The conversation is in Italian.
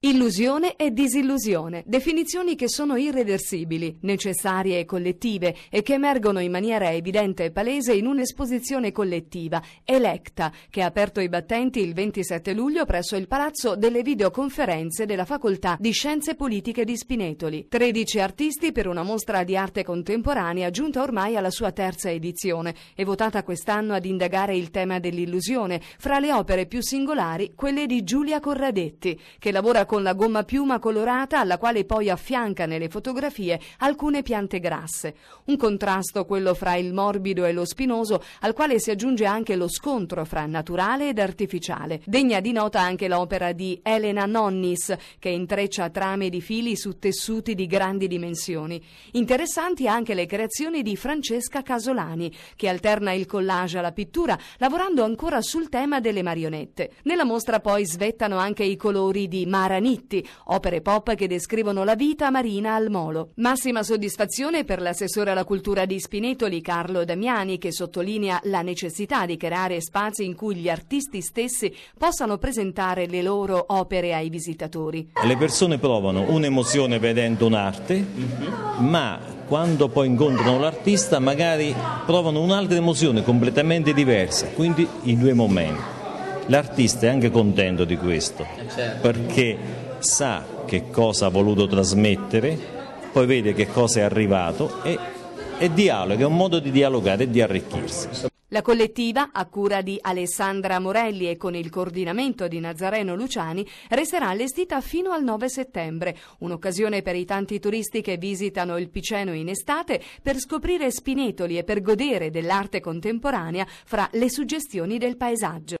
Illusione e disillusione, definizioni che sono irreversibili, necessarie e collettive e che emergono in maniera evidente e palese in un'esposizione collettiva, Electa, che ha aperto i battenti il 27 luglio presso il Palazzo delle Videoconferenze della Facoltà di Scienze Politiche di Spinetoli. 13 artisti per una mostra di arte contemporanea giunta ormai alla sua terza edizione e votata quest'anno ad indagare il tema dell'illusione, fra le opere più singolari quelle di Giulia Corradetti, che lavora con la gomma piuma colorata alla quale poi affianca nelle fotografie alcune piante grasse. Un contrasto quello fra il morbido e lo spinoso al quale si aggiunge anche lo scontro fra naturale ed artificiale. Degna di nota anche l'opera di Elena Nonnis che intreccia trame di fili su tessuti di grandi dimensioni. Interessanti anche le creazioni di Francesca Casolani che alterna il collage alla pittura lavorando ancora sul tema delle marionette. Nella mostra poi svettano anche i colori di Mara Granitti, opere pop che descrivono la vita marina al molo. Massima soddisfazione per l'assessore alla cultura di Spinetoli, Carlo Damiani, che sottolinea la necessità di creare spazi in cui gli artisti stessi possano presentare le loro opere ai visitatori. Le persone provano un'emozione vedendo un'arte, mhm. ma quando poi incontrano l'artista magari provano un'altra emozione completamente diversa, quindi i due momenti l'artista è anche contento di questo, eh, certo. perché sa che cosa ha voluto trasmettere, poi vede che cosa è arrivato e, e dialoga, è un modo di dialogare e di arricchirsi. La collettiva, a cura di Alessandra Morelli e con il coordinamento di Nazareno Luciani, resterà allestita fino al 9 settembre, un'occasione per i tanti turisti che visitano il Piceno in estate per scoprire spinetoli e per godere dell'arte contemporanea fra le suggestioni del paesaggio.